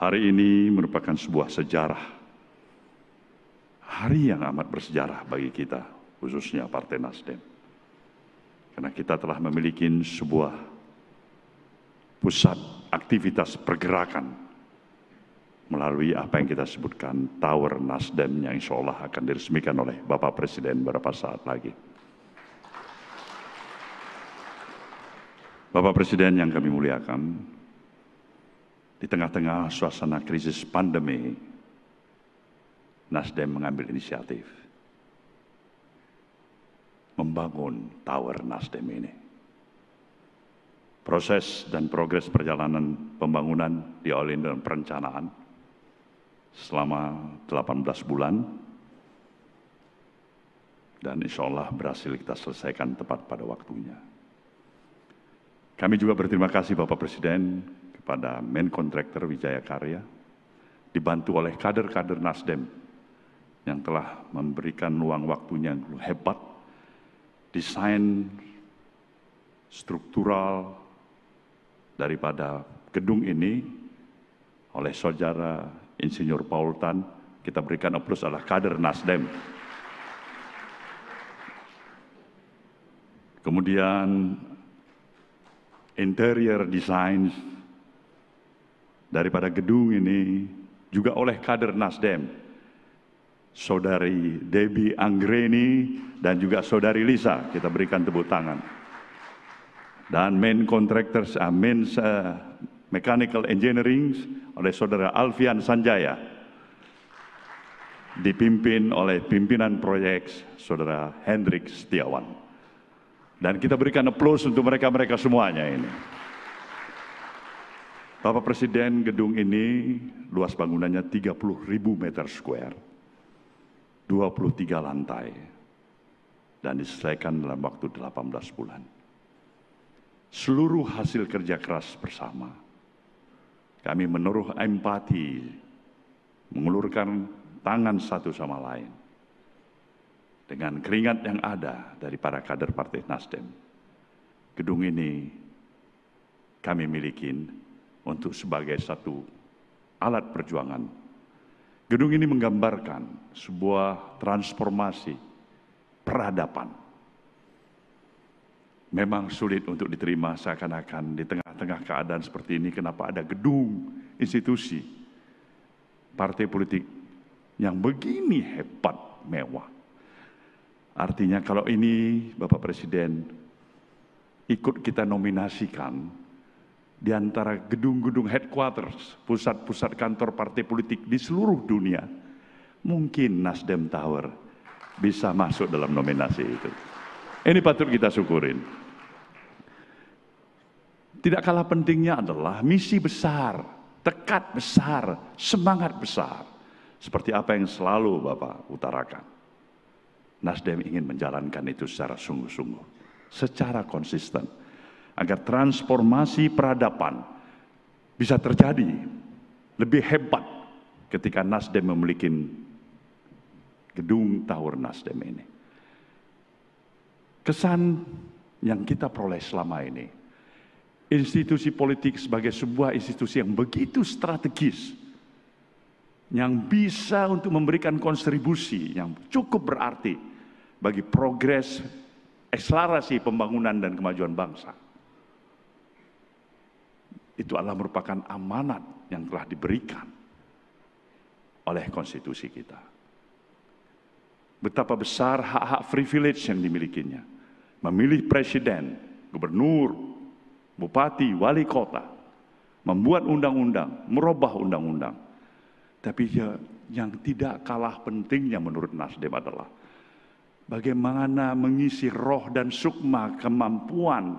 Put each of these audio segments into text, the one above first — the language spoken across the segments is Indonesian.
Hari ini merupakan sebuah sejarah. Hari yang amat bersejarah bagi kita, khususnya Partai Nasdem. Karena kita telah memiliki sebuah pusat aktivitas pergerakan melalui apa yang kita sebutkan Tower Nasdem yang insya Allah akan diresmikan oleh Bapak Presiden beberapa saat lagi. Bapak Presiden yang kami muliakan, di tengah-tengah suasana krisis pandemi, Nasdem mengambil inisiatif membangun tower Nasdem ini. Proses dan progres perjalanan pembangunan diawali dengan perencanaan selama 18 bulan dan insya Allah berhasil kita selesaikan tepat pada waktunya. Kami juga berterima kasih Bapak Presiden, pada main kontraktor Wijaya Karya, dibantu oleh kader-kader Nasdem yang telah memberikan luang waktunya yang hebat, desain struktural daripada gedung ini oleh saudara Insinyur Paul Tan, kita berikan aplaus adalah kader Nasdem. Kemudian interior designs daripada gedung ini juga oleh kader Nasdem. Saudari Debbie Anggreni dan juga Saudari Lisa, kita berikan tepuk tangan. Dan main contractors, uh, main uh, mechanical engineering oleh Saudara Alfian Sanjaya. Dipimpin oleh pimpinan proyek Saudara Hendrik Setiawan. Dan kita berikan aplaus untuk mereka-mereka semuanya ini. Bapak Presiden, gedung ini luas bangunannya 30 ribu meter square, 23 lantai, dan diselesaikan dalam waktu 18 bulan. Seluruh hasil kerja keras bersama. Kami menurut empati, mengulurkan tangan satu sama lain. Dengan keringat yang ada dari para kader Partai Nasdem, gedung ini kami milikin untuk sebagai satu alat perjuangan. Gedung ini menggambarkan sebuah transformasi peradaban. Memang sulit untuk diterima seakan-akan di tengah-tengah keadaan seperti ini kenapa ada gedung, institusi, partai politik yang begini hebat, mewah. Artinya kalau ini Bapak Presiden ikut kita nominasikan di antara gedung-gedung headquarters, pusat-pusat kantor partai politik di seluruh dunia, mungkin Nasdem Tower bisa masuk dalam nominasi itu. Ini patut kita syukurin. Tidak kalah pentingnya adalah misi besar, tekad besar, semangat besar. Seperti apa yang selalu Bapak utarakan. Nasdem ingin menjalankan itu secara sungguh-sungguh, secara konsisten agar transformasi peradaban bisa terjadi lebih hebat ketika Nasdem memiliki gedung Tower Nasdem ini. Kesan yang kita peroleh selama ini, institusi politik sebagai sebuah institusi yang begitu strategis, yang bisa untuk memberikan kontribusi yang cukup berarti bagi progres, akselerasi pembangunan dan kemajuan bangsa itu adalah merupakan amanat yang telah diberikan oleh konstitusi kita. Betapa besar hak-hak privilege yang dimilikinya. Memilih presiden, gubernur, bupati, wali kota. Membuat undang-undang, merubah undang-undang. Tapi ya, yang tidak kalah pentingnya menurut Nasdem adalah bagaimana mengisi roh dan sukma kemampuan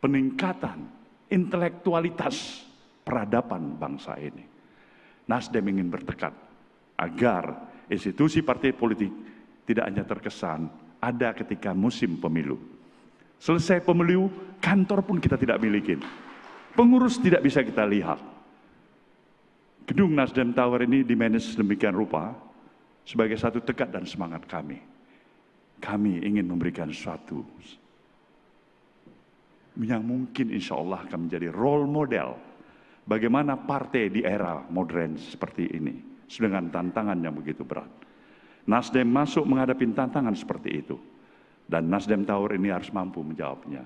peningkatan intelektualitas peradaban bangsa ini. Nasdem ingin bertekad agar institusi partai politik tidak hanya terkesan ada ketika musim pemilu. Selesai pemilu, kantor pun kita tidak miliki, Pengurus tidak bisa kita lihat. Gedung Nasdem Tower ini dimanage demikian rupa sebagai satu tekad dan semangat kami. Kami ingin memberikan suatu yang mungkin insya Allah akan menjadi role model bagaimana partai di era modern seperti ini dengan tantangan yang begitu berat. Nasdem masuk menghadapi tantangan seperti itu. Dan Nasdem Tower ini harus mampu menjawabnya.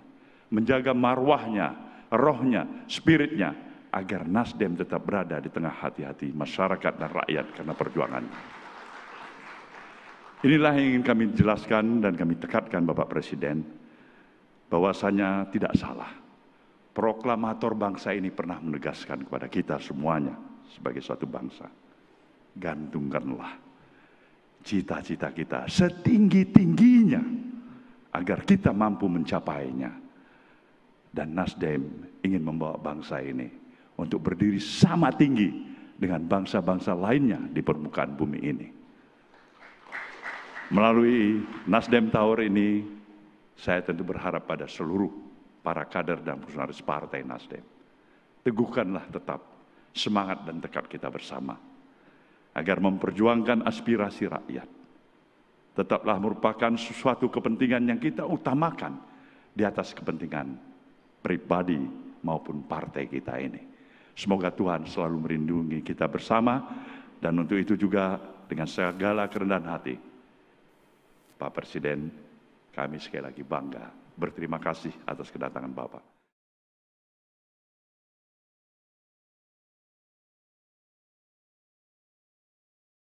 Menjaga marwahnya, rohnya, spiritnya, agar Nasdem tetap berada di tengah hati-hati masyarakat dan rakyat karena perjuangan. Inilah yang ingin kami jelaskan dan kami tekatkan Bapak Presiden bahwasanya tidak salah. Proklamator bangsa ini pernah menegaskan kepada kita semuanya sebagai suatu bangsa. Gantungkanlah cita-cita kita setinggi-tingginya agar kita mampu mencapainya. Dan Nasdem ingin membawa bangsa ini untuk berdiri sama tinggi dengan bangsa-bangsa lainnya di permukaan bumi ini. Melalui Nasdem Tower ini, saya tentu berharap pada seluruh para kader dan fungsionaris Partai Nasdem. Teguhkanlah tetap semangat dan tekad kita bersama agar memperjuangkan aspirasi rakyat. Tetaplah merupakan sesuatu kepentingan yang kita utamakan di atas kepentingan pribadi maupun partai kita ini. Semoga Tuhan selalu melindungi kita bersama dan untuk itu juga dengan segala kerendahan hati. Pak Presiden, kami sekali lagi bangga berterima kasih atas kedatangan bapak